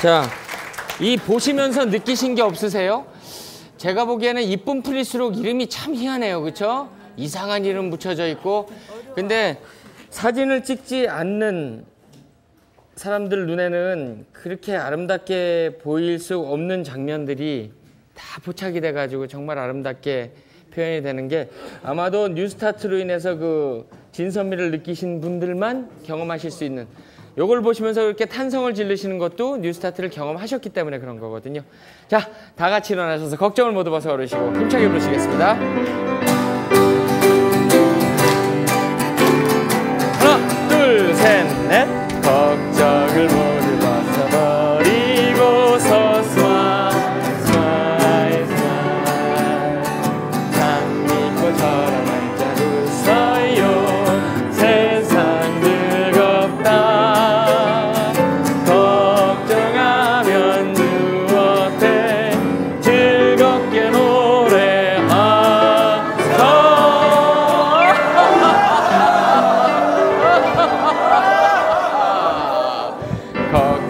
자, 이 보시면서 느끼신 게 없으세요? 제가 보기에는 이쁨 풀릴수록 이름이 참 희한해요. 그렇죠? 이상한 이름 붙여져 있고. 근데 사진을 찍지 않는 사람들 눈에는 그렇게 아름답게 보일 수 없는 장면들이 다 포착이 돼가지고 정말 아름답게 표현이 되는 게 아마도 뉴스타트로 인해서 그 진선미를 느끼신 분들만 경험하실 수 있는 요걸 보시면서 이렇게 탄성을 질르시는 것도 뉴스타트를 경험하셨기 때문에 그런 거거든요. 자, 다 같이 일어나셔서 걱정을 모두 벗어버르시고 힘차게 부르시겠습니다. 하나, 둘, 셋, 넷. 걱정을 모두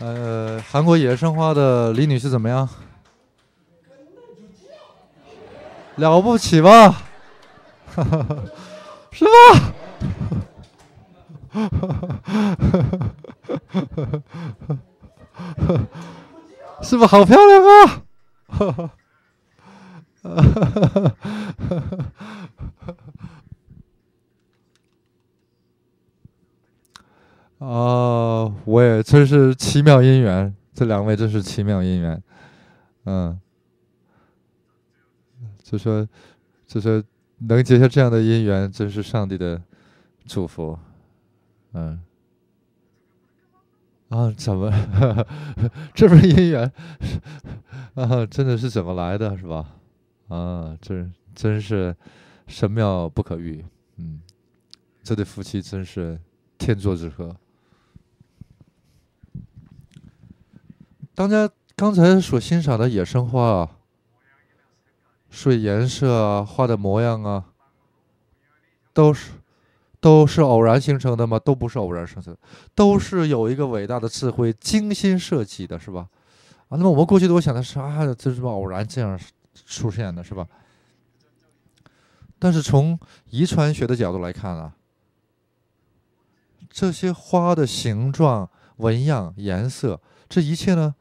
呃，韩国野生花的李女士怎么样？了不起吧？师 是不是好漂亮啊！啊！我也真是奇妙姻缘，这两位真是奇妙姻缘，嗯，就说就说能结下这样的姻缘，真是上帝的祝福，嗯，啊，怎么 这份姻缘啊，真的是怎么来的是吧？啊，真真是神妙不可喻，嗯，这对夫妻真是天作之合。刚才刚才所欣赏的野生花，啊，水颜色啊，花的模样啊，都是都是偶然形成的吗？都不是偶然形成的，都是有一个伟大的智慧精心设计的，是吧？啊，那么我们过去的想的是啊，这是偶然这样出现的，是吧？但是从遗传学的角度来看啊，这些花的形状、纹样、颜色，这一切呢？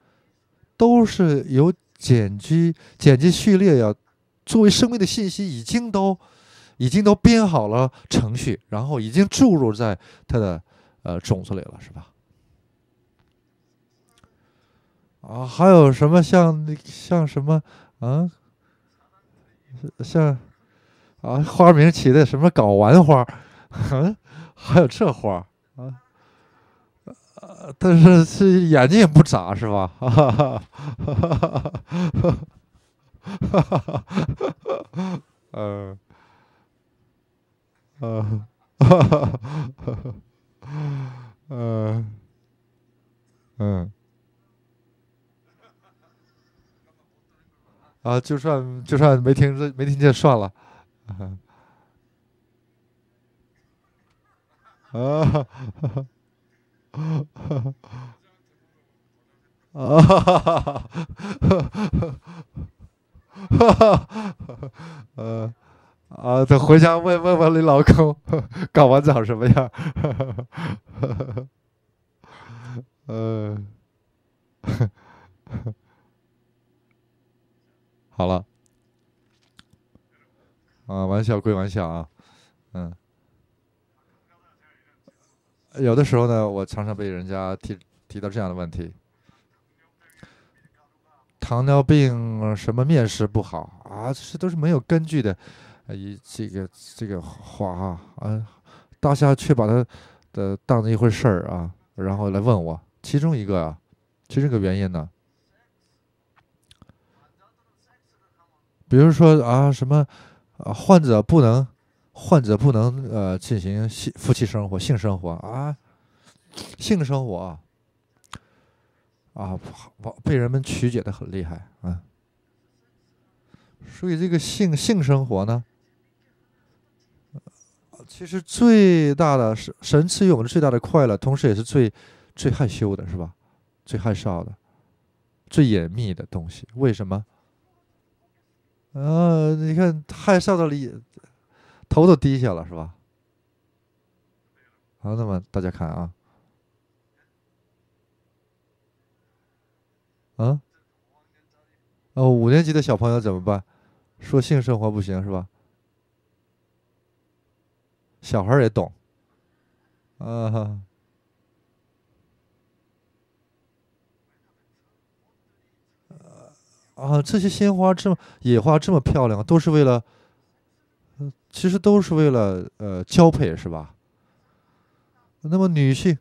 都是由剪辑、剪辑序列呀，作为生命的信息已经都已经都编好了程序，然后已经注入在它的呃种子里了，是吧？啊，还有什么像那像什么啊？像啊，花名起的什么睾丸花？嗯，还有这花。但是是眼睛也不眨是吧？哈嗯哈，嗯嗯嗯啊！就算就算没听没听见算了啊！啊哈哈哈哈哈！哈哈，呃，啊，等回家问问问你老公，搞完长什么样？呃，好了，啊，玩笑归玩笑啊，嗯。有的时候呢，我常常被人家提提到这样的问题：糖尿病什么面食不好啊？这些都是没有根据的，一这个这个话啊，嗯，大家却把他的当了一回事儿啊，然后来问我。其中一个啊，其实个原因呢，比如说啊，什么啊，患者不能。患者不能呃进行性夫妻生活、性生活啊，性生活啊，被人们曲解的很厉害啊。所以这个性性生活呢，其实最大的神赐予我们最大的快乐，同时也是最最害羞的是吧？最害臊的、最隐秘的东西，为什么？呃，你看害臊的里。头都低下了，是吧？好，那么大家看啊，啊，哦，五年级的小朋友怎么办？说性生活不行是吧？小孩也懂，啊哈，啊，这些鲜花这么野花这么漂亮，都是为了。其实都是为了呃交配是吧？那么女性，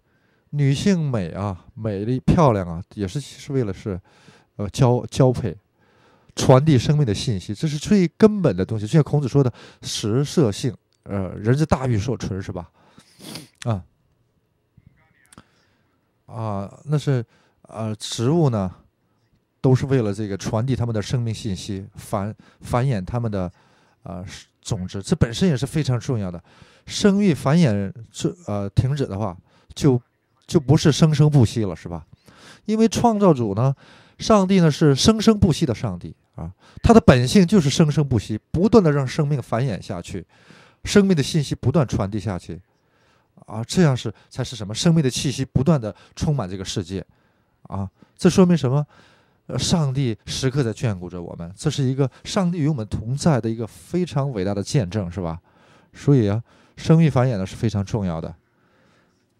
女性美啊，美丽漂亮啊，也是是为了是，呃交交配，传递生命的信息，这是最根本的东西。就像孔子说的“食色性”，呃，人之大欲所存是吧？啊，啊，那是呃，植物呢，都是为了这个传递他们的生命信息，繁繁衍他们的。啊，总之，这本身也是非常重要的。生育繁衍是呃停止的话，就就不是生生不息了，是吧？因为创造主呢，上帝呢是生生不息的上帝啊，他的本性就是生生不息，不断的让生命繁衍下去，生命的信息不断传递下去，啊，这样是才是什么？生命的气息不断的充满这个世界，啊，这说明什么？上帝时刻在眷顾着我们，这是一个上帝与我们同在的一个非常伟大的见证，是吧？所以啊，生育繁衍呢是非常重要的。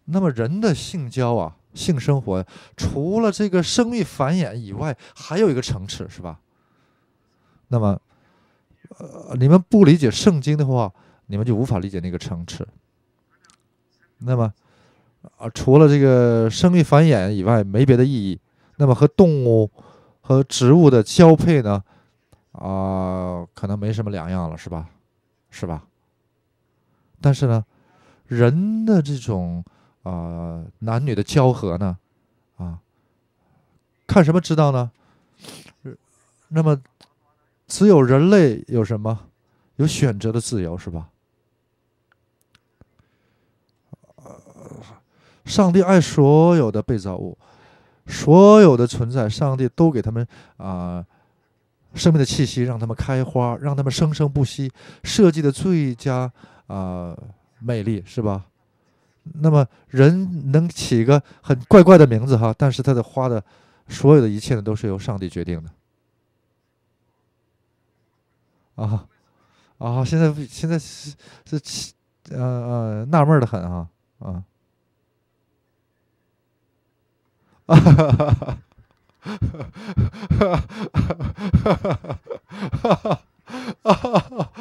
那么，人的性交啊，性生活，除了这个生育繁衍以外，还有一个层次，是吧？那么，呃，你们不理解圣经的话，你们就无法理解那个层次。那么，啊，除了这个生育繁衍以外，没别的意义。那么，和动物。和植物的交配呢，啊，可能没什么两样了，是吧？是吧？但是呢，人的这种啊，男女的交合呢，啊，看什么知道呢？那么，只有人类有什么？有选择的自由，是吧？上帝爱所有的被造物。所有的存在，上帝都给他们啊生命的气息，让他们开花，让他们生生不息，设计的最佳啊魅力是吧？那么人能起一个很怪怪的名字哈，但是他的花的，所有的一切呢，都是由上帝决定的啊啊！现在现在是是呃呃，纳闷的很啊啊。啊哈，哈，哈，哈，哈，哈，哈，哈，哈，哈，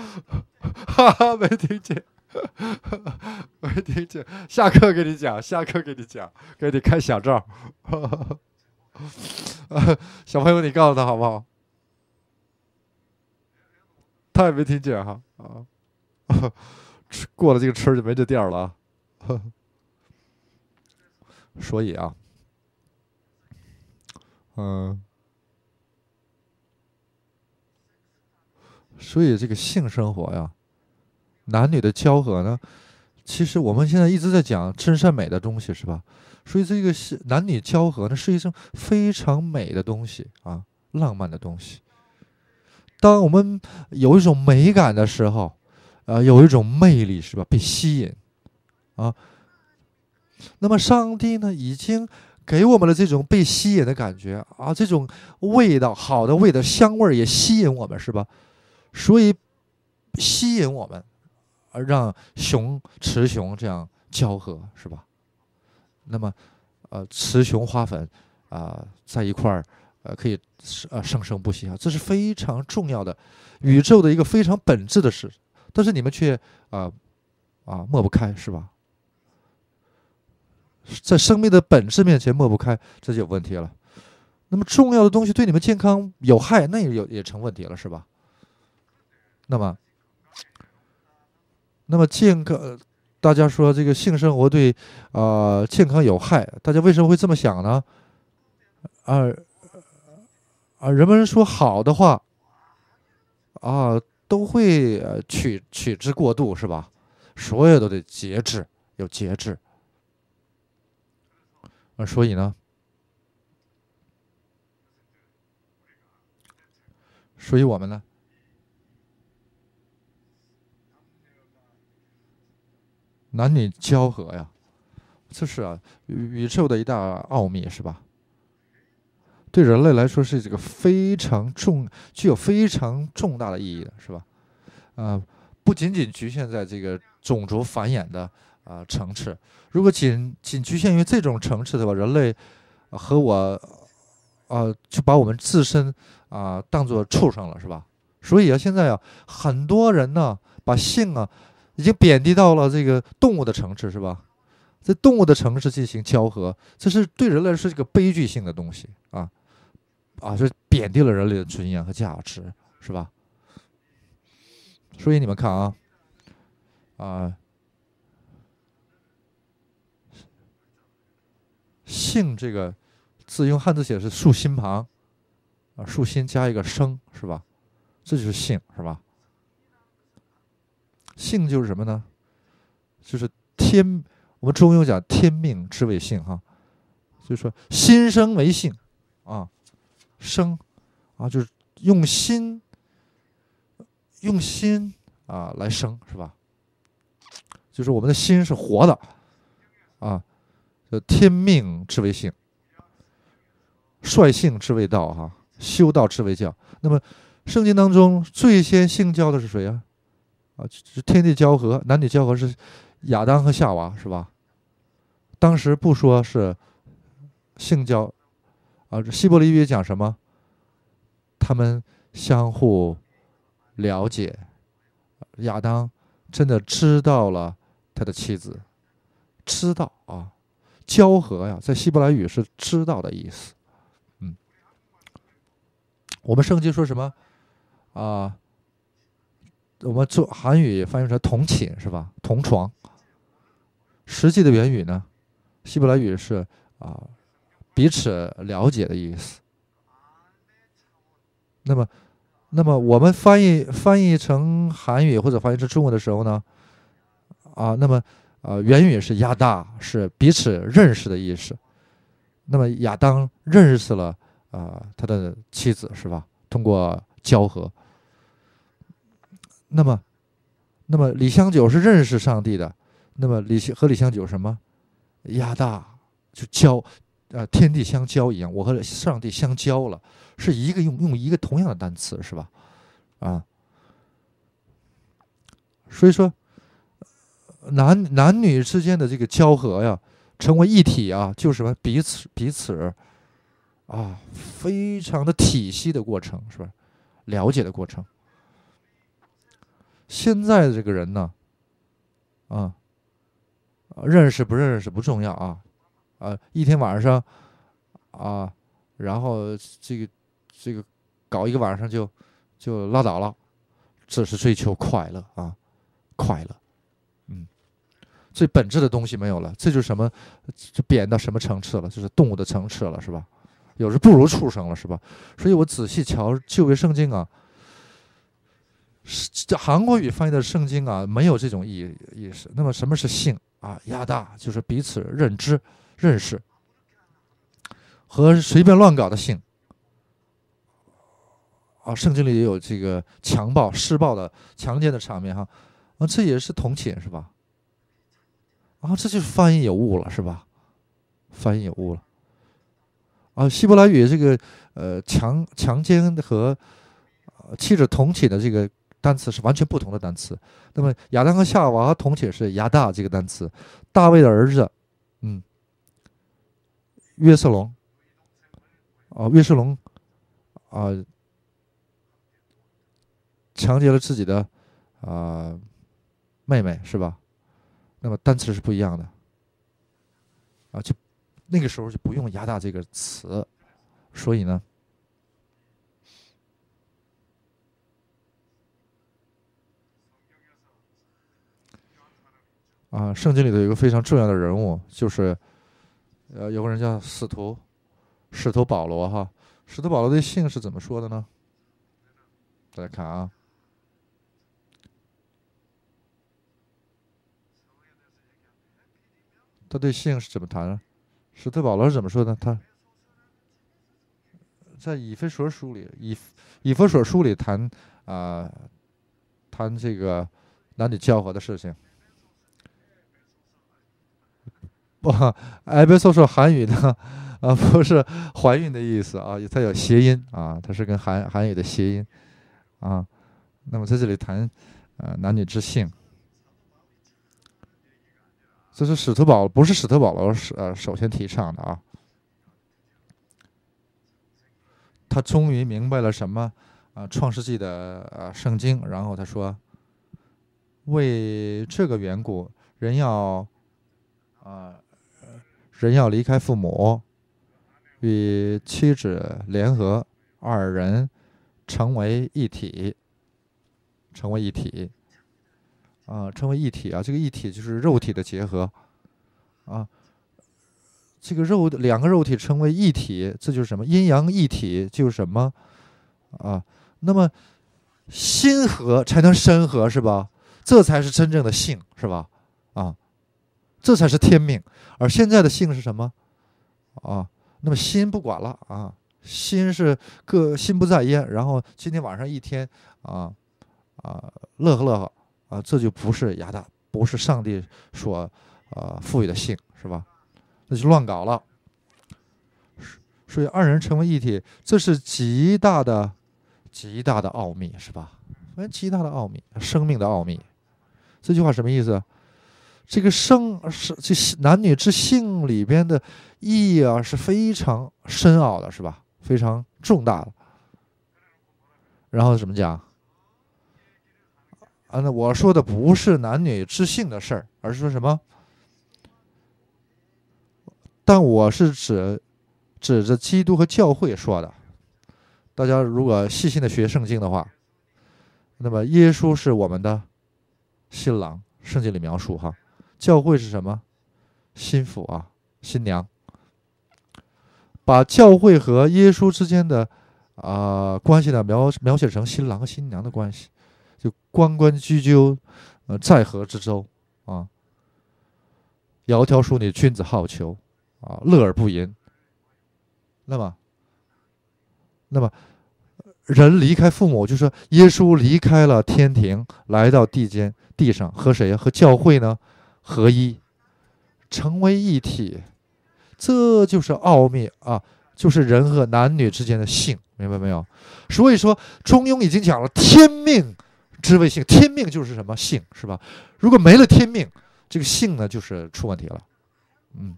哈，哈，没听见，没听见，下课给你讲，下课给你讲，给你开小灶。小朋友，你告诉他好不好？他也没听见哈啊，吃过了这个吃就没这店了。所以啊。嗯，所以这个性生活呀，男女的交合呢，其实我们现在一直在讲真善美的东西，是吧？所以这个是男女交合呢，是一种非常美的东西啊，浪漫的东西。当我们有一种美感的时候，呃，有一种魅力，是吧？被吸引啊，那么上帝呢，已经。给我们的这种被吸引的感觉啊，这种味道好的味道香味儿也吸引我们是吧？所以吸引我们，而让雄雌雄这样交合是吧？那么，呃，雌雄花粉啊，在一块儿呃可以呃生生不息啊，这是非常重要的，宇宙的一个非常本质的事。但是你们却啊啊抹不开是吧？在生命的本质面前抹不开，这就有问题了。那么重要的东西对你们健康有害，那也也成问题了，是吧？那么，那么健康，大家说这个性生活对啊健康有害，大家为什么会这么想呢？啊啊，人们说好的话啊，都会取取之过度，是吧？所有都得节制，有节制。啊，所以呢，所以我们呢，男女交合呀，这是啊，宇宇宙的一大奥秘，是吧？对人类来说是这个非常重、具有非常重大的意义的，是吧？啊，不仅仅局限在这个种族繁衍的。啊，层次，如果仅仅局限于这种层次的话，人类和我，呃，就把我们自身啊当做畜生了，是吧？所以啊，现在啊，很多人呢，把性啊，已经贬低到了这个动物的层次，是吧？在动物的层次进行交合，这是对人类是一个悲剧性的东西啊啊，是贬低了人类的尊严和价值，是吧？所以你们看啊啊。性这个字用汉字写是竖心旁，啊，竖心加一个生是吧？这就是性是吧？性就是什么呢？就是天，我们中庸讲天命之谓性哈，就说心生为性啊，生啊就是用心，用心啊来生是吧？就是我们的心是活的啊。叫天命之谓性，率性之谓道，哈，修道之谓教。那么，圣经当中最先性交的是谁啊？啊，天地交合，男女交合是亚当和夏娃，是吧？当时不说是性交，啊，希伯来语讲什么？他们相互了解，亚当真的知道了他的妻子，知道啊。交合呀，在希伯来语是知道的意思，嗯，我们圣经说什么啊？我们做韩语翻译成同寝是吧？同床。实际的原语呢，希伯来语是啊，彼此了解的意思。那么，那么我们翻译翻译成韩语或者翻译成中文的时候呢？啊，那么。啊，原语是亚大，是彼此认识的意思，那么亚当认识了啊他的妻子是吧？通过交合。那么，那么李香九是认识上帝的，那么李和李香九什么？亚大就交，呃，天地相交一样，我和上帝相交了，是一个用用一个同样的单词是吧？啊，所以说。男男女之间的这个交合呀，成为一体啊，就是什么彼此彼此，啊，非常的体系的过程是吧？了解的过程。现在的这个人呢，啊，认识不认识不重要啊，啊，一天晚上啊，然后这个这个搞一个晚上就就拉倒了，只是追求快乐啊，快乐。最本质的东西没有了，这就是什么，就贬到什么层次了，就是动物的层次了，是吧？有时不如畜生了，是吧？所以我仔细瞧旧约圣经啊，是这韩国语翻译的圣经啊，没有这种意意思。那么什么是性啊？亚大就是彼此认知、认识和随便乱搞的性啊。圣经里也有这个强暴、施暴的、强奸的场面哈啊，这也是同情是吧？啊，这就是翻译有误了，是吧？翻译有误了，啊，希伯来语这个呃强强奸和妻子同寝的这个单词是完全不同的单词。那么亚当和夏娃同寝是亚大这个单词，大卫的儿子，嗯，约瑟龙，啊，约瑟龙，啊，强奸了自己的啊妹妹，是吧？那么单词是不一样的，啊，就那个时候就不用“压榨”这个词，所以呢，啊，圣经里头有个非常重要的人物，就是呃，有个人叫使徒，使徒保罗哈，使徒保罗的信是怎么说的呢？大家看啊。他对性是怎么谈啊？史特保老师怎么说呢？他在《以弗所书》里，《以以弗所书》里谈啊，谈这个男女交合的事情。不，哎，别说说韩语的啊，不是怀孕的意思啊，它有谐音啊，它是跟韩韩语的谐音啊。那么在这里谈啊，男女之性。这是史特堡，不是史特堡罗，首呃首先提倡的啊。他终于明白了什么啊？创世纪的呃圣经，然后他说，为这个缘故，人要啊，人要离开父母，与妻子联合，二人成为一体，成为一体。啊，称为一体啊，这个一体就是肉体的结合，啊，这个肉两个肉体称为一体，这就是什么阴阳一体，就是什么啊？那么心和才能身和是吧？这才是真正的性是吧？啊，这才是天命。而现在的性是什么啊？那么心不管了啊，心是各心不在焉，然后今天晚上一天啊啊乐呵乐呵。啊，这就不是亚当，不是上帝所呃赋予的性，是吧？那就乱搞了。所所以，二人成为一体，这是极大的、极大的奥秘，是吧？嗯。极大的奥秘，生命的奥秘。这句话什么意思？这个生是这男女之性里边的意义啊，是非常深奥的，是吧？非常重大。的。然后怎么讲？啊，那我说的不是男女之性的事儿，而是说什么？但我是指，指着基督和教会说的。大家如果细心的学圣经的话，那么耶稣是我们的新郎，圣经里描述哈，教会是什么？新妇啊，新娘。把教会和耶稣之间的啊关系呢描描写成新郎和新娘的关系。就关关雎鸠，呃，在河之洲啊。窈窕淑女，君子好逑啊。乐而不淫。那么，那么人离开父母，就说耶稣离开了天庭，来到地间，地上和谁呀？和教会呢？合一，成为一体，这就是奥秘啊！就是人和男女之间的性，明白没有？所以说，《中庸》已经讲了天命。知为性，天命就是什么性，是吧？如果没了天命，这个性呢，就是出问题了。嗯，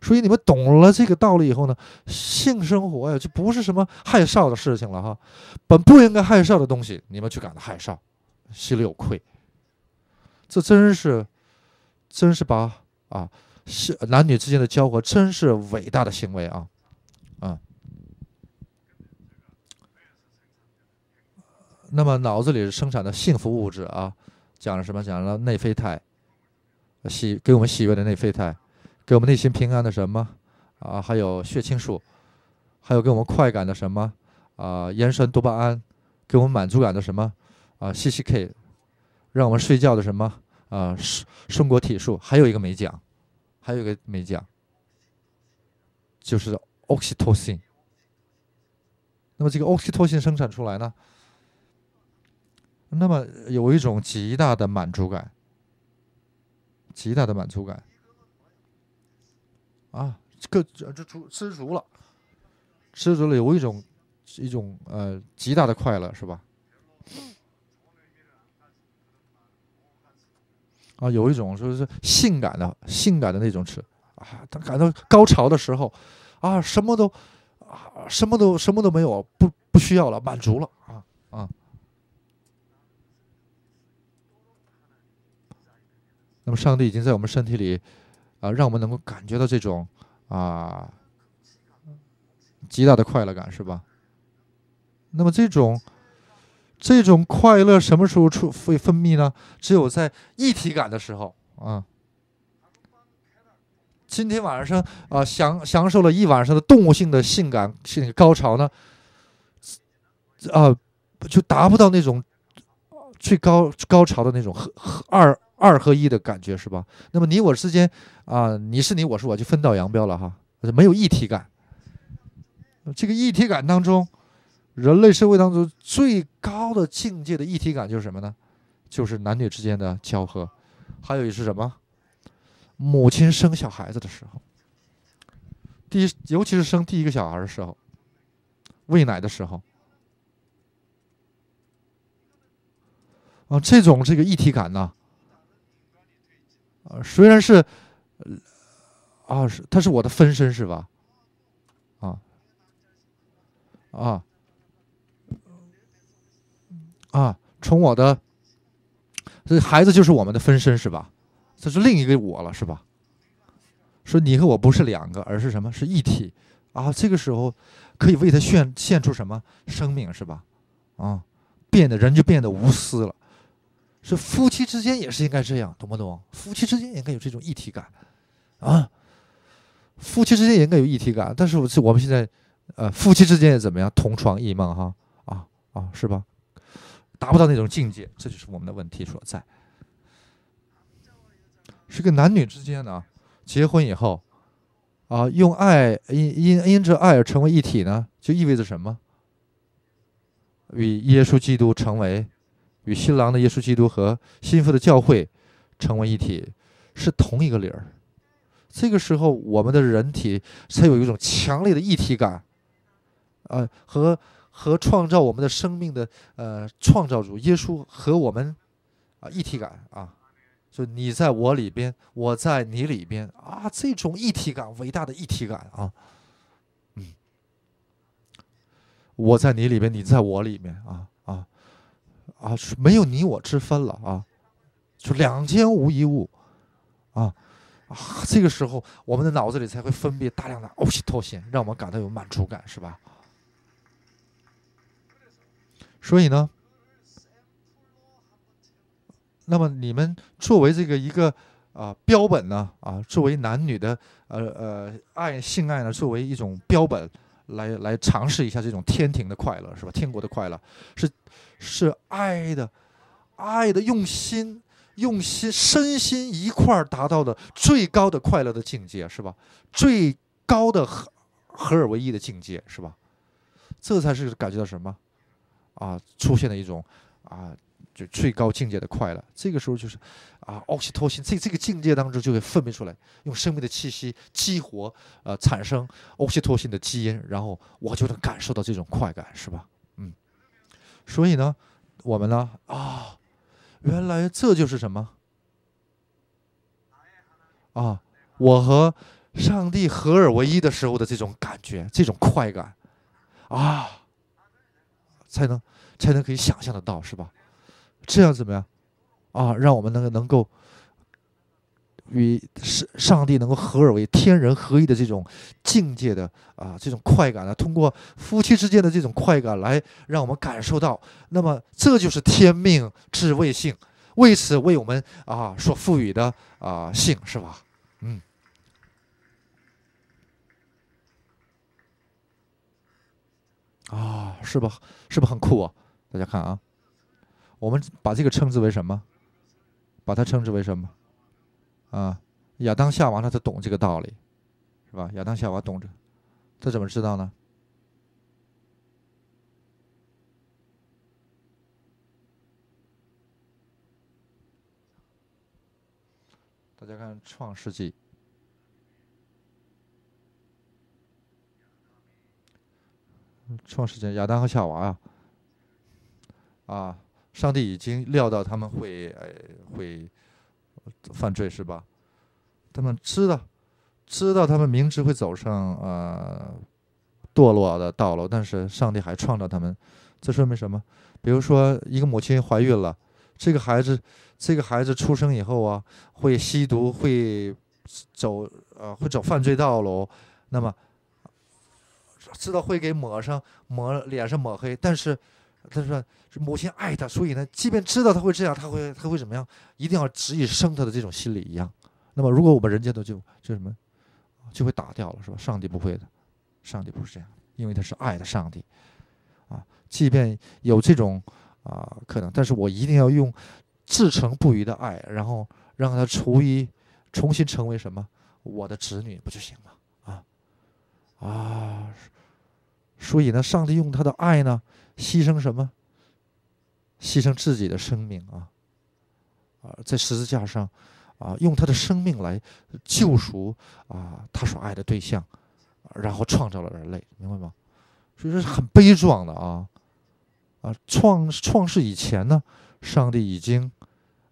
所以你们懂了这个道理以后呢，性生活呀，就不是什么害臊的事情了哈。本不应该害臊的东西，你们去感到害臊，心里有愧。这真是，真是把啊，是男女之间的交合，真是伟大的行为啊，嗯。那么脑子里生产的幸福物质啊，讲了什么？讲了内啡肽，喜给我们喜悦的内啡肽，给我们内心平安的什么啊？还有血清素，还有给我们快感的什么啊？延伸多巴胺，给我们满足感的什么啊？C C K，让我们睡觉的什么啊？生生长体素。还有一个没讲，还有一个没讲，就是 oxytocin。那么这个 oxytocin 生产出来呢？那么有一种极大的满足感，极大的满足感，啊，个这这足吃足了，吃足了，有一种一种呃极大的快乐，是吧？啊，有一种说是性感的，性感的那种吃啊，他感到高潮的时候啊，什么都啊，什么都什么都没有，不不需要了，满足了啊啊。那么，上帝已经在我们身体里，啊，让我们能够感觉到这种，啊，极大的快乐感，是吧？那么，这种，这种快乐什么时候出会分泌呢？只有在一体感的时候，啊。今天晚上啊，享享受了一晚上的动物性的性感性高潮呢，啊，就达不到那种最高高潮的那种二。二合一的感觉是吧？那么你我之间，啊，你是你，我是我，就分道扬镳了哈，没有一体感。这个一体感当中，人类社会当中最高的境界的一体感就是什么呢？就是男女之间的交合，还有是什么？母亲生小孩子的时候，第，尤其是生第一个小孩的时候，喂奶的时候，啊，这种这个一体感呢？呃，虽然是，啊是，他是我的分身是吧？啊，啊，啊，从我的，这孩子就是我们的分身是吧？这是另一个我了是吧？说你和我不是两个，而是什么？是一体啊！这个时候可以为他献献出什么生命是吧？啊，变得人就变得无私了。是夫妻之间也是应该这样，懂不懂？夫妻之间应该有这种一体感，啊，夫妻之间也应该有一体感。但是，我我们现在，呃，夫妻之间也怎么样？同床异梦，哈，啊啊，是吧？达不到那种境界，这就是我们的问题所在。是个男女之间的结婚以后，啊，用爱因因因着爱而成为一体呢，就意味着什么？与耶稣基督成为。与新郎的耶稣基督和新妇的教会成为一体，是同一个理儿。这个时候，我们的人体才有一种强烈的一体感，呃，和和创造我们的生命的呃创造主耶稣和我们啊一体感啊，就你在我里边，我在你里边啊，这种一体感，伟大的一体感啊，嗯，我在你里边，你在我里面啊。啊，没有你我之分了啊，就两间无一物啊啊！这个时候，我们的脑子里才会分泌大量的奥西托酰，让我们感到有满足感，是吧？所以呢，那么你们作为这个一个啊标本呢啊，作为男女的呃呃爱性爱呢，作为一种标本来来尝试一下这种天庭的快乐是吧？天国的快乐是。是爱的，爱的用心，用心身心一块达到的最高的快乐的境界，是吧？最高的合合二为一的境界，是吧？这才是感觉到什么？啊，出现的一种啊，就最高境界的快乐。这个时候就是啊，奥西托性，这这个境界当中就会分泌出来，用生命的气息激活，呃，产生奥西托性的基因，然后我就能感受到这种快感，是吧？所以呢，我们呢啊，原来这就是什么啊？我和上帝合而为一的时候的这种感觉，这种快感啊，才能才能可以想象得到，是吧？这样怎么样啊？让我们能能够。与上上帝能够合而为天人合一的这种境界的啊，这种快感呢，通过夫妻之间的这种快感来让我们感受到。那么，这就是天命之谓性，为此为我们啊所赋予的啊性，是吧？嗯。啊，是吧？是不是很酷啊？大家看啊，我们把这个称之为什么？把它称之为什么？啊，亚当夏娃他他懂这个道理，是吧？亚当夏娃懂这，他怎么知道呢？大家看《创世纪》，《创世纪》，亚当和夏娃呀，啊，上帝已经料到他们会，呃，会。犯罪是吧？他们知道，知道他们明知会走上啊堕落的道路，但是上帝还创造他们，这说明什么？比如说，一个母亲怀孕了，这个孩子，这个孩子出生以后啊，会吸毒，会走啊，会走犯罪道路，那么知道会给抹上抹脸上抹黑，但是。他说：“母亲爱他，所以呢，即便知道他会这样，他会他会怎么样？一定要执意生他的这种心理一样。那么，如果我们人间的就就什么，就会打掉了，是吧？上帝不会的，上帝不是这样的，因为他是爱的上帝，啊，即便有这种啊可能，但是我一定要用至诚不渝的爱，然后让他除以重新成为什么我的子女，不就行了啊？啊，所以呢，上帝用他的爱呢。”牺牲什么？牺牲自己的生命啊！啊，在十字架上，啊，用他的生命来救赎啊，他所爱的对象，然后创造了人类，明白吗？所以这是很悲壮的啊！啊，创创世以前呢，上帝已经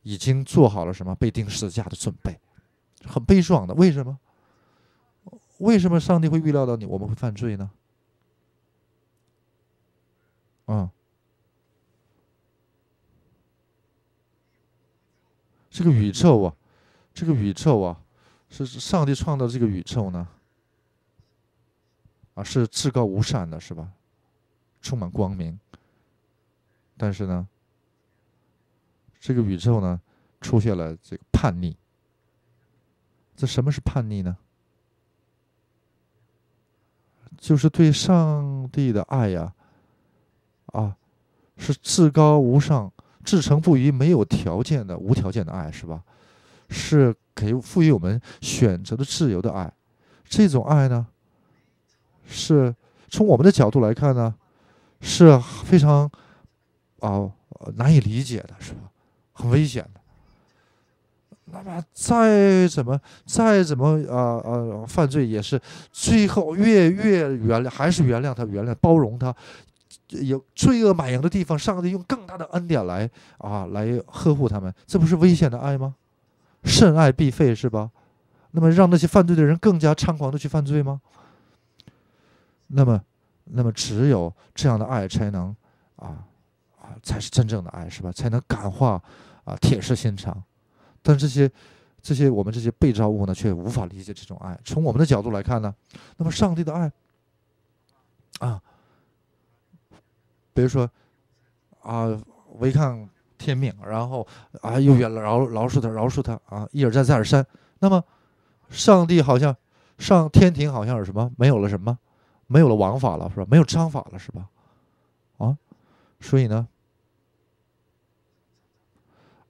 已经做好了什么被钉十字架的准备，很悲壮的。为什么？为什么上帝会预料到你我们会犯罪呢？啊。这个宇宙啊，这个宇宙啊，是上帝创造这个宇宙呢，啊，是至高无上的，是吧？充满光明，但是呢，这个宇宙呢，出现了这个叛逆。这什么是叛逆呢？就是对上帝的爱呀。啊，是至高无上、至诚不渝、没有条件的无条件的爱，是吧？是给赋予我们选择的自由的爱，这种爱呢，是从我们的角度来看呢，是非常啊难以理解的，是吧？很危险的。那么再怎么再怎么啊啊犯罪也是，最后越越原谅，还是原谅他，原谅包容他。有罪恶满盈的地方，上帝用更大的恩典来啊，来呵护他们，这不是危险的爱吗？甚爱必废是吧？那么让那些犯罪的人更加猖狂的去犯罪吗？那么，那么只有这样的爱才能啊啊，才是真正的爱是吧？才能感化啊铁石心肠，但这些这些我们这些被造物呢，却无法理解这种爱。从我们的角度来看呢，那么上帝的爱啊。比如说，啊，违抗天命，然后啊，又原了，饶饶恕他，饶恕他啊，一而再，再而三。那么，上帝好像上天庭好像有什么没有了什么，没有了王法了是吧？没有章法了是吧？啊，所以呢，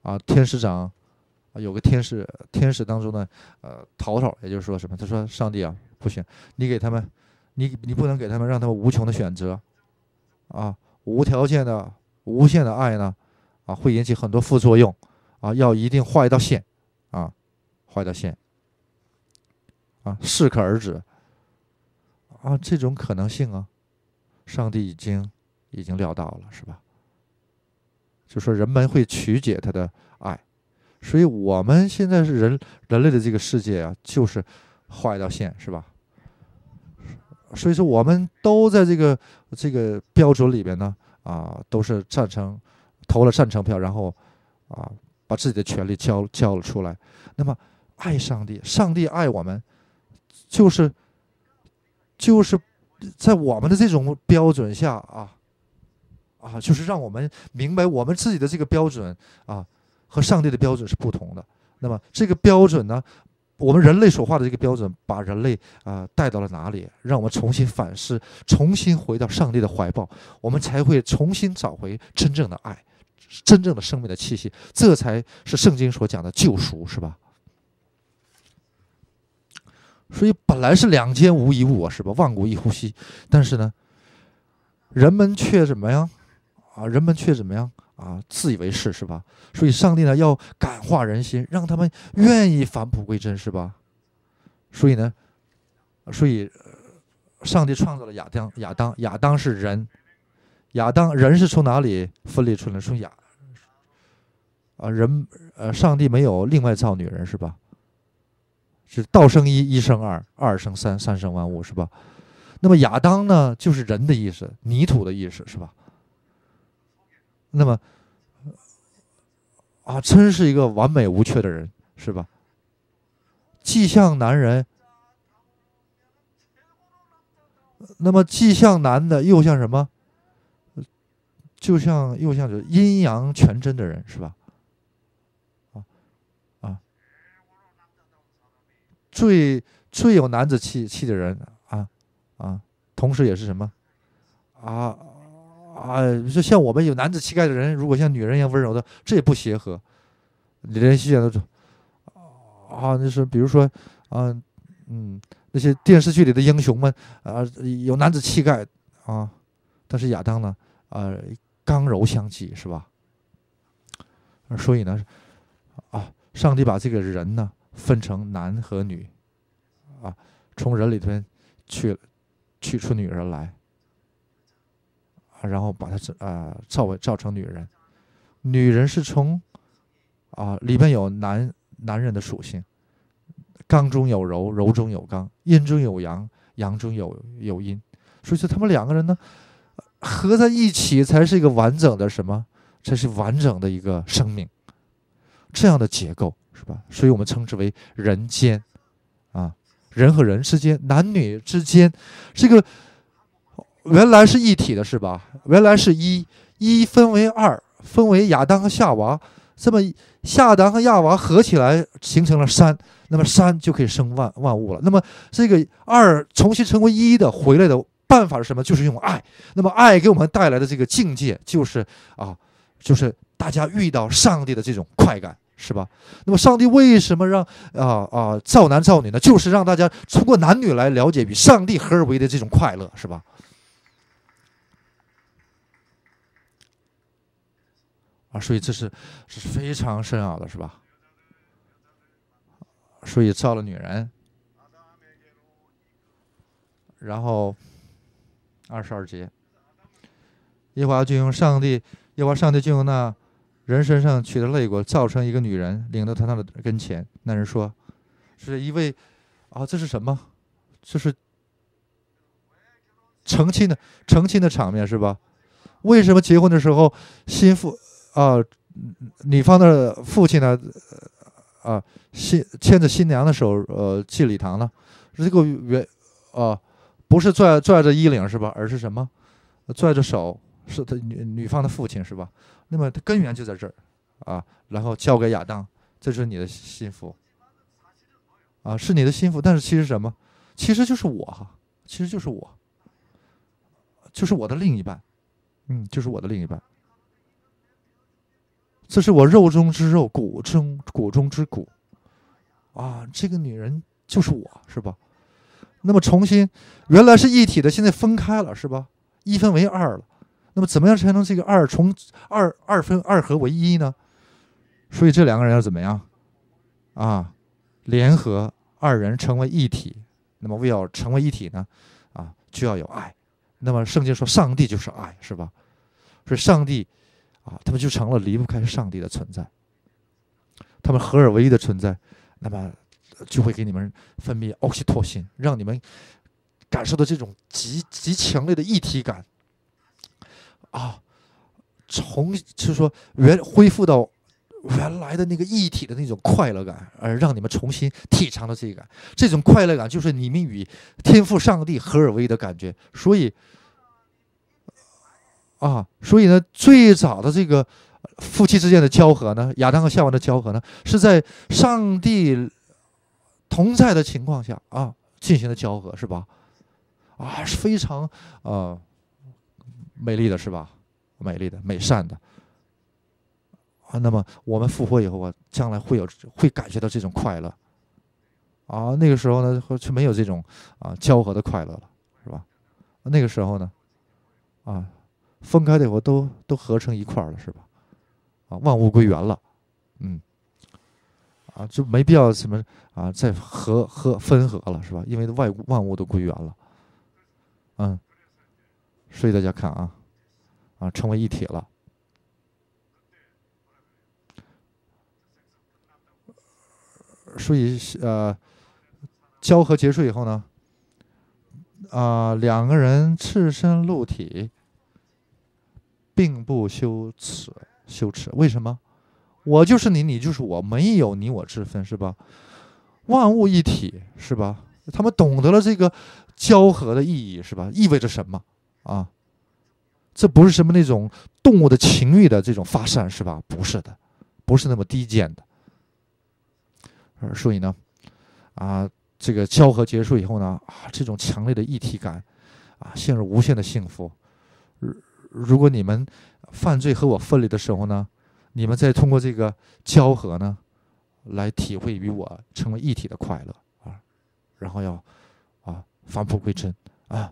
啊，天使长，有个天使，天使当中呢，呃，桃桃，也就是说什么？他说：“上帝啊，不行，你给他们，你你不能给他们，让他们无穷的选择，啊。”无条件的、无限的爱呢？啊，会引起很多副作用，啊，要一定画一道线，啊，画一道线，啊，适可而止，啊，这种可能性啊，上帝已经已经料到了，是吧？就说人们会曲解他的爱，所以我们现在是人人类的这个世界啊，就是画一道线，是吧？所以说，我们都在这个这个标准里边呢，啊，都是赞成，投了赞成票，然后，啊，把自己的权利交交了出来。那么，爱上帝，上帝爱我们，就是，就是，在我们的这种标准下啊，啊，就是让我们明白，我们自己的这个标准啊，和上帝的标准是不同的。那么，这个标准呢？我们人类所画的这个标准，把人类啊带到了哪里？让我们重新反思，重新回到上帝的怀抱，我们才会重新找回真正的爱，真正的生命的气息。这才是圣经所讲的救赎，是吧？所以本来是两间无一物啊，是吧？万古一呼吸，但是呢，人们却怎么样？啊，人们却怎么样？啊，自以为是是吧？所以上帝呢要感化人心，让他们愿意返璞归真是吧？所以呢，所以上帝创造了亚当，亚当，亚当是人，亚当人是从哪里分裂出来从亚啊人，呃，上帝没有另外造女人是吧？是道生一，一生二，二生三，三生万物是吧？那么亚当呢，就是人的意思，泥土的意思是吧？那么，啊，真是一个完美无缺的人，是吧？既像男人，那么既像男的，又像什么？就像又像就阴阳全真的人，是吧？啊啊，最最有男子气气的人啊啊，同时也是什么啊？啊，就像我们有男子气概的人，如果像女人一样温柔的，这也不协和。联连戏演的，啊，那是比如说，啊，嗯，那些电视剧里的英雄们，啊，有男子气概，啊，但是亚当呢，啊，刚柔相济，是吧？所以呢，啊，上帝把这个人呢分成男和女，啊，从人里头取取出女人来。然后把它呃啊，造为造成女人。女人是从啊，里边有男男人的属性，刚中有柔，柔中有刚，阴中有阳，阳中有有阴。所以说他们两个人呢，合在一起才是一个完整的什么？才是完整的一个生命。这样的结构是吧？所以我们称之为人间啊，人和人之间，男女之间，这个。原来是一体的，是吧？原来是一一分为二，分为亚当和夏娃，这么夏当和亚娃合起来形成了三，那么三就可以生万万物了。那么这个二重新成为一的回来的办法是什么？就是用爱。那么爱给我们带来的这个境界就是啊，就是大家遇到上帝的这种快感，是吧？那么上帝为什么让啊啊造男造女呢？就是让大家通过男女来了解与上帝合而为的这种快乐，是吧？啊，所以这是是非常深奥的，是吧？所以造了女人，然后二十二节，耶华就用上帝，耶华上帝就用那人身上取的肋骨，造成一个女人，领到他那的跟前。那人说：“是一位啊，这是什么？这是成亲的，成亲的场面是吧？为什么结婚的时候新妇？”啊，女方的父亲呢？啊，新牵着新娘的手，呃，进礼堂了。这个原啊，不是拽拽着衣领是吧？而是什么？拽着手，是女女方的父亲是吧？那么根源就在这儿啊。然后交给亚当，这是你的心腹啊，是你的心腹，但是其实什么？其实就是我哈，其实就是我，就是我的另一半，嗯，就是我的另一半。这是我肉中之肉，骨中骨中之骨，啊，这个女人就是我，是吧？那么重新，原来是一体的，现在分开了，是吧？一分为二了。那么怎么样才能这个二从二二分二合为一呢？所以这两个人要怎么样啊？联合，二人成为一体。那么为要成为一体呢？啊，就要有爱。那么圣经说，上帝就是爱，是吧？所以上帝。啊，他们就成了离不开上帝的存在，他们合而为一的存在，那么就会给你们分泌 oxytocin，让你们感受到这种极极强烈的一体感，啊，从就是说原恢复到原来的那个一体的那种快乐感，而让你们重新体尝到这个这种快乐感，就是你们与天赋上帝合而为一的感觉，所以。啊，所以呢，最早的这个夫妻之间的交合呢，亚当和夏娃的交合呢，是在上帝同在的情况下啊进行的交合，是吧？啊，是非常呃美丽的，是吧？美丽的、美善的啊。那么我们复活以后啊，将来会有会感觉到这种快乐啊。那个时候呢，却没有这种啊交合的快乐了，是吧？那个时候呢，啊。分开的，以后都都合成一块了，是吧？啊，万物归元了，嗯，啊就没必要什么啊再合合分合了，是吧？因为外万物都归元了，嗯，所以大家看啊，啊成为一体了，所以呃交合结束以后呢，啊两个人赤身露体。并不羞耻，羞耻？为什么？我就是你，你就是我，没有你我之分，是吧？万物一体，是吧？他们懂得了这个交合的意义，是吧？意味着什么啊？这不是什么那种动物的情欲的这种发散，是吧？不是的，不是那么低贱的。所以呢，啊，这个交合结束以后呢，啊，这种强烈的一体感，啊，陷入无限的幸福，如果你们犯罪和我分离的时候呢，你们再通过这个交合呢，来体会与我成为一体的快乐啊，然后要啊返璞归真啊，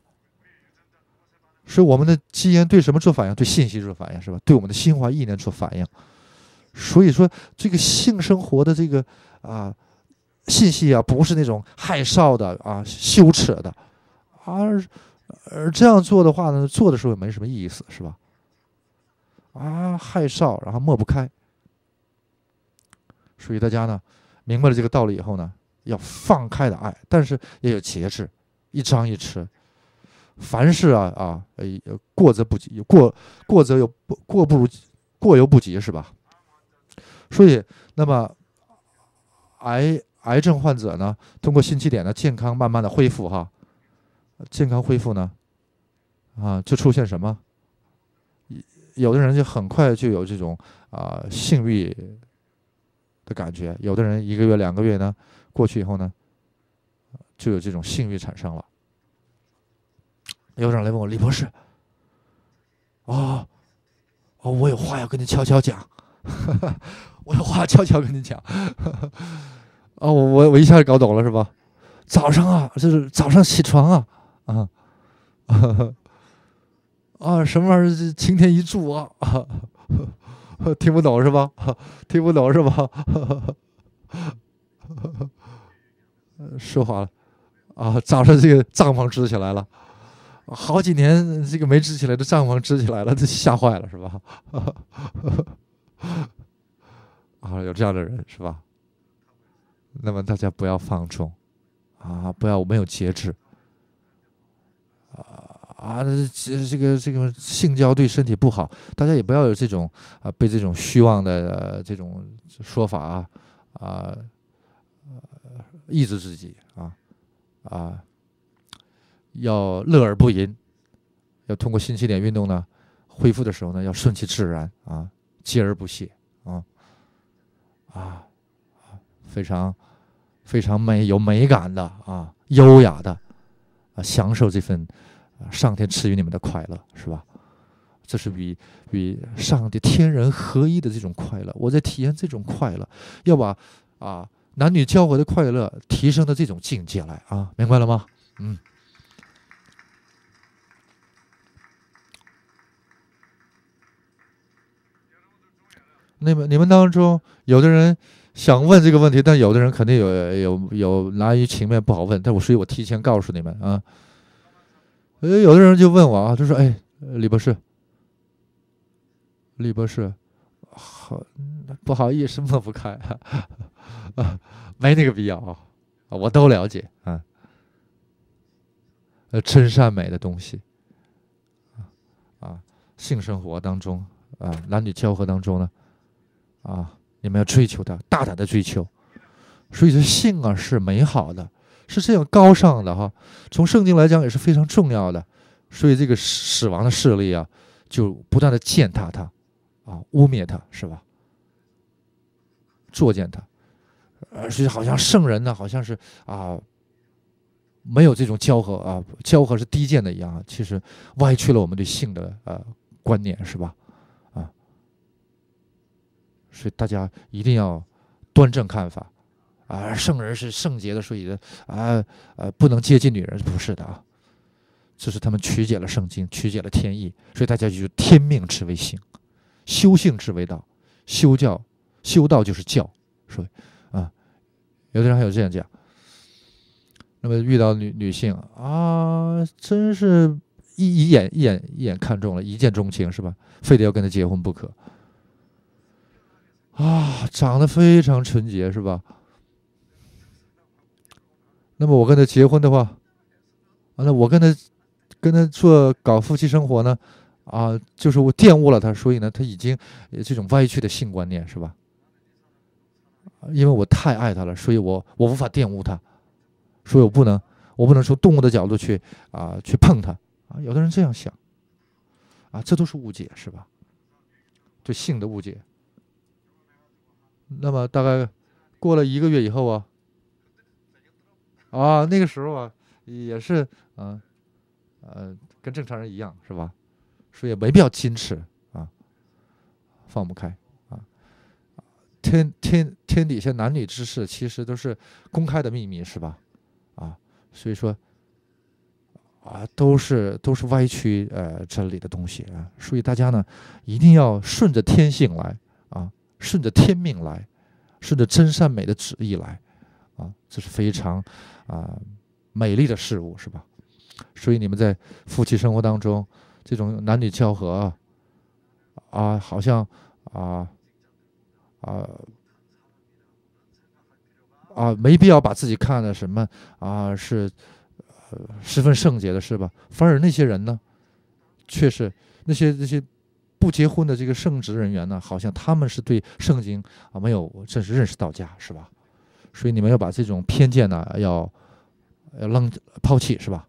所以我们的基因对什么做反应？对信息做反应是吧？对我们的心怀意念做反应。所以说，这个性生活的这个啊信息啊，不是那种害臊的啊羞耻的，而。而这样做的话呢，做的时候也没什么意思，是吧？啊，害臊，然后抹不开。所以大家呢，明白了这个道理以后呢，要放开的爱，但是也有节制，一张一弛。凡事啊啊，呃，过则不及，过过则有不，过不如过犹不及，是吧？所以，那么癌癌症患者呢，通过新起点的健康，慢慢的恢复哈。健康恢复呢？啊，就出现什么？有的人就很快就有这种啊性欲的感觉，有的人一个月、两个月呢过去以后呢，就有这种性欲产生了。有人来问我李博士，哦哦，我有话要跟你悄悄讲，我有话悄悄跟你讲。哦，我我一下就搞懂了是吧？早上啊，就是早上起床啊。啊，啊，什么玩意儿？擎天一柱啊，听不懂是吧？听不懂是吧？说话了啊，早上这个帐篷支起来了，好几年这个没支起来的帐篷支起来了，这吓坏了是吧？啊，有这样的人是吧？那么大家不要放纵啊，不要没有节制。啊，这这个这个性交对身体不好，大家也不要有这种啊被这种虚妄的这种说法啊啊抑制自己啊啊，要乐而不淫，要通过新起点运动呢，恢复的时候呢要顺其自然啊，接而不泄啊啊，非常非常美有美感的啊，优雅的啊，享受这份。上天赐予你们的快乐是吧？这是比比上帝天人合一的这种快乐，我在体验这种快乐，要把啊男女交合的快乐提升到这种境界来啊！明白了吗？嗯。你们你们当中有的人想问这个问题，但有的人肯定有有有难于情面不好问，但我所以我提前告诉你们啊。呃，有的人就问我啊，就说：“哎，李博士，李博士，好，不好意思，抹不开，啊，没那个必要啊，我都了解啊，呃，真善美的东西，啊，性生活当中啊，男女交合当中呢，啊，你们要追求它，大胆的追求，所以这性啊是美好的。”是这样高尚的哈，从圣经来讲也是非常重要的，所以这个死亡的势力啊，就不断的践踏他，啊，污蔑他，是吧？作践他，而且好像圣人呢，好像是啊，没有这种交合啊，交合是低贱的一样其实歪曲了我们对性的呃观念，是吧？啊，所以大家一定要端正看法。啊，圣人是圣洁的，所以啊，呃，不能接近女人，不是的啊，这是他们曲解了圣经，曲解了天意，所以大家就天命之为性，修性之为道，修教修道就是教，所以啊，有的人还有这样讲，那么遇到女女性啊，真是一一眼一眼一眼看中了，一见钟情是吧？非得要跟她结婚不可啊，长得非常纯洁是吧？那么我跟他结婚的话，啊，那我跟他，跟他做搞夫妻生活呢，啊，就是我玷污了他，所以呢，他已经这种歪曲的性观念是吧？因为我太爱他了，所以我我无法玷污他，所以我不能，我不能从动物的角度去啊去碰他，啊，有的人这样想，啊，这都是误解是吧？对性的误解。那么大概过了一个月以后啊。啊，那个时候啊，也是，嗯，呃，跟正常人一样，是吧？所以也没必要矜持啊，放不开啊。天天天底下男女之事，其实都是公开的秘密，是吧？啊，所以说，啊，都是都是歪曲呃真理的东西啊。所以大家呢，一定要顺着天性来啊，顺着天命来，顺着真善美的旨意来。啊，这是非常啊美丽的事物，是吧？所以你们在夫妻生活当中，这种男女交合啊，啊，好像啊啊啊，没必要把自己看的什么啊，是十分圣洁的是吧？反而那些人呢，却是那些那些不结婚的这个圣职人员呢，好像他们是对圣经啊没有真实认识到家，是吧？所以你们要把这种偏见呢，要要扔抛弃，是吧？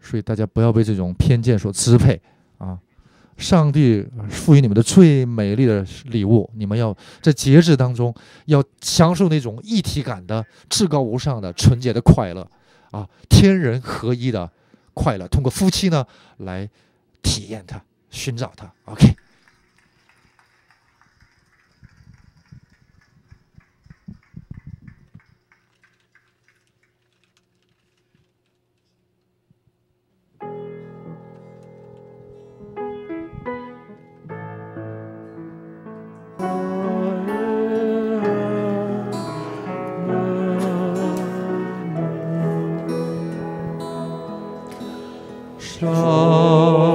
所以大家不要被这种偏见所支配啊！上帝赋予你们的最美丽的礼物，你们要在节制当中，要享受那种一体感的至高无上的纯洁的快乐啊！天人合一的快乐，通过夫妻呢来体验它，寻找它。OK。 자.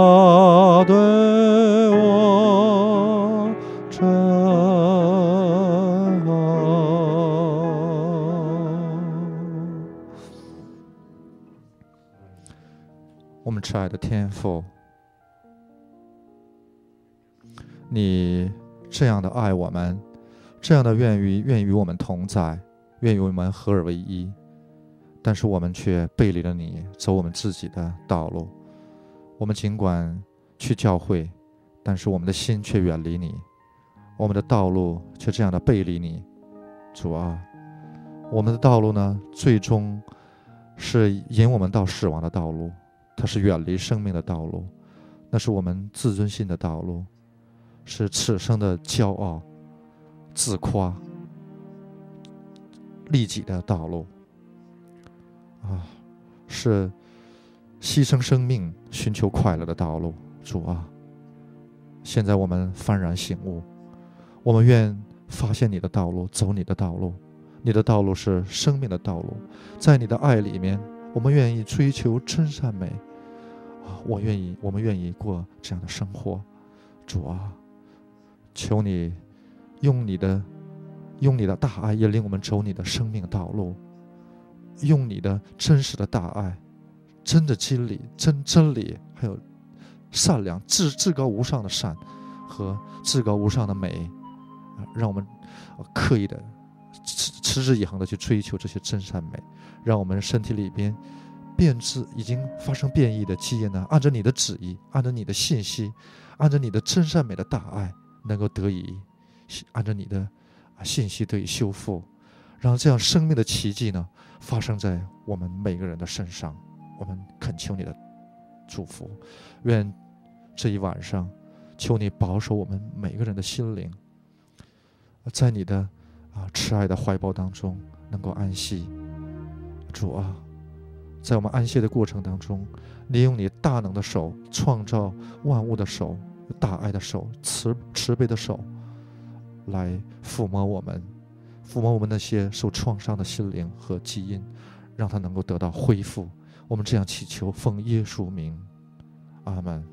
他对我真我们挚爱的天赋，你这样的爱我们，这样的愿与愿与我们同在，愿与我们合而为一。但是我们却背离了你，走我们自己的道路。我们尽管去教会，但是我们的心却远离你，我们的道路却这样的背离你，主啊，我们的道路呢，最终是引我们到死亡的道路，它是远离生命的道路，那是我们自尊心的道路，是此生的骄傲、自夸、利己的道路啊，是。牺牲生命寻求快乐的道路，主啊！现在我们幡然醒悟，我们愿发现你的道路，走你的道路。你的道路是生命的道路，在你的爱里面，我们愿意追求真善美。啊，我愿意，我们愿意过这样的生活，主啊！求你用你的用你的大爱，引领我们走你的生命道路，用你的真实的大爱。真的真理，真真理，还有善良，至至高无上的善和至高无上的美，让我们刻意的持持之以恒的去追求这些真善美，让我们身体里边变质已经发生变异的基因呢，按照你的旨意，按照你的信息，按照你的真善美的大爱，能够得以按照你的信息得以修复，让这样生命的奇迹呢，发生在我们每个人的身上。我们恳求你的祝福，愿这一晚上，求你保守我们每个人的心灵，在你的啊慈爱的怀抱当中能够安息。主啊，在我们安息的过程当中，你用你大能的手、创造万物的手、大爱的手、慈慈悲的手，来抚摸我们，抚摸我们那些受创伤的心灵和基因，让它能够得到恢复。我们这样祈求，奉耶稣名，阿门。